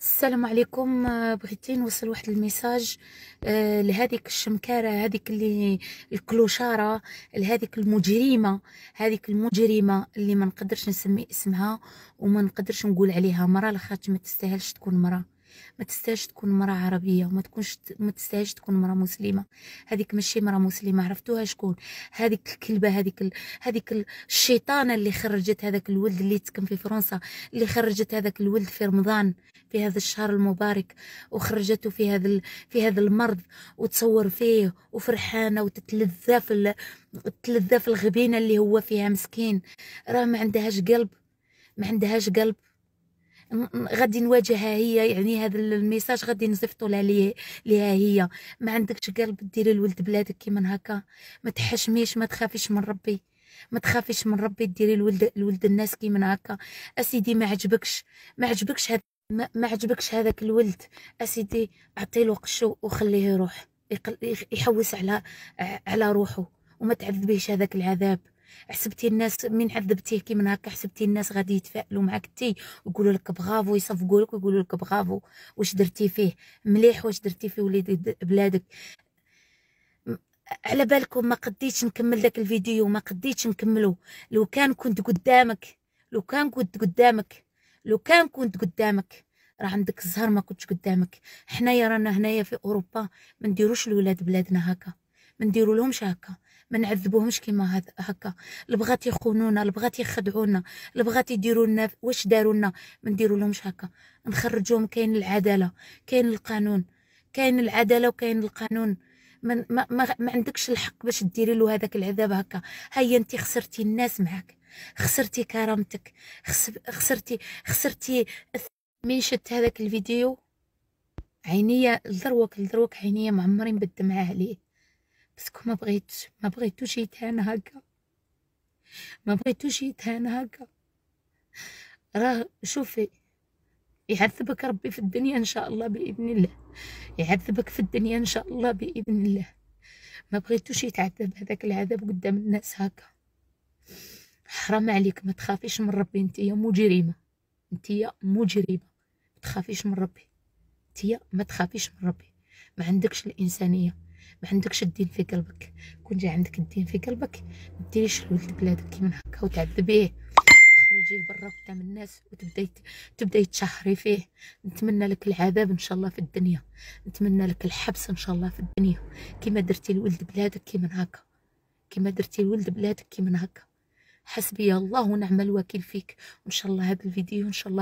السلام عليكم آه، بغيت نوصل واحد الميساج آه، لهذيك الشمكاره هذيك اللي الكلوشاره لهذيك المجرمه هذيك المجرمه اللي ما نقدرش نسمي اسمها وما نقدرش نقول عليها مراه لاخاطش ما تستاهلش تكون مراه ما تستاهلش تكون مرأة عربية وما تكونش ما تستاهلش تكون مرأة مسلمة هذيك ماشي مرأة مسلمة عرفتوها شكون هذيك الكلبة هذيك ال... هذيك الشيطانة اللي خرجت هذاك الولد اللي تكن في فرنسا اللي خرجت هذاك الولد في رمضان في هذا الشهر المبارك وخرجته في هذا ال... في هذا المرض وتصور فيه وفرحانة وتتلذى في ال... تلذى في الغبينة اللي هو فيها مسكين راه ما عندهاش قلب ما عندهاش قلب غادي نواجهها هي يعني هذا الميساج غادي نصيفطو لها ليه ليها هي ما عندكش قلب ديري لولد بلادك كيما هكا ما تحشميش ما تخافيش من ربي ما تخافيش من ربي ديري لولد لولد الناس كيما هكا اسيدي ما عجبكش ما عجبكش هاد ما عجبكش هذاك الولد اسيدي اعطيله قشو وخليه يروح يحوس على على روحه وما تعذبيش هذاك العذاب حسبتي الناس من عذبتيه كي من هكا حسبتي الناس غادي يتفائلوا معاك تي ويقولوا لك برافو يصفقوا لك ويقولوا لك برافو واش درتي فيه مليح واش درتي في وليد بلادك على بالكم ما قديتش نكمل داك الفيديو ما قديتش نكمله لو كان كنت قدامك لو كان كنت قدامك لو كان كنت قدامك راه عندك الزهر ما كنتش قدامك حنايا رانا هنايا في اوروبا ما نديروش لولاد بلادنا هكا ما نديرولهمش هكا ما نعذبوهمش كيما هكا لبغات يخونونا لبغات يخدعونا لبغات يديروا لنا واش داروا لنا ما نديروا لهمش هكا نخرجوهم كاين العداله كاين القانون كاين العداله وكاين القانون ما, ما, ما, ما عندكش الحق باش ديري له هذاك العذاب هكا هيا انت خسرتي الناس معك خسرتي كرامتك خسرتي خسرتي من شت هذاك الفيديو عينيا الذروك الذروك عينيا ما بالدمعه معاه عليه بسكو ما بغيتش ما بغيتوش يتهان هكا ما بغيتوش يتهان هكا راه شوفي يعذبك ربي في الدنيا ان شاء الله باذن الله يعذبك في الدنيا ان شاء الله باذن الله ما بغيتوش يتعذب هذاك العذاب قدام الناس هكا حرام عليك ما تخافيش من ربي يا مجرمه يا مجرمه ما تخافيش من ربي يا ما تخافيش من ربي ما عندكش الانسانيه ما عندكش الدين في قلبك كون جا عندك الدين في قلبك ما ديريش لولد بلادك كيما هكا وتعذبيه تخرجيه برا قدام الناس وتبداي تبداي تشهري فيه نتمنى لك العذاب ان شاء الله في الدنيا نتمنى لك الحبس ان شاء الله في الدنيا كيما درتي لولد بلادك كيما هكا كيما درتي لولد بلادك كيما هكا حسبي الله ونعم الوكيل فيك وان شاء الله هذا الفيديو ان شاء الله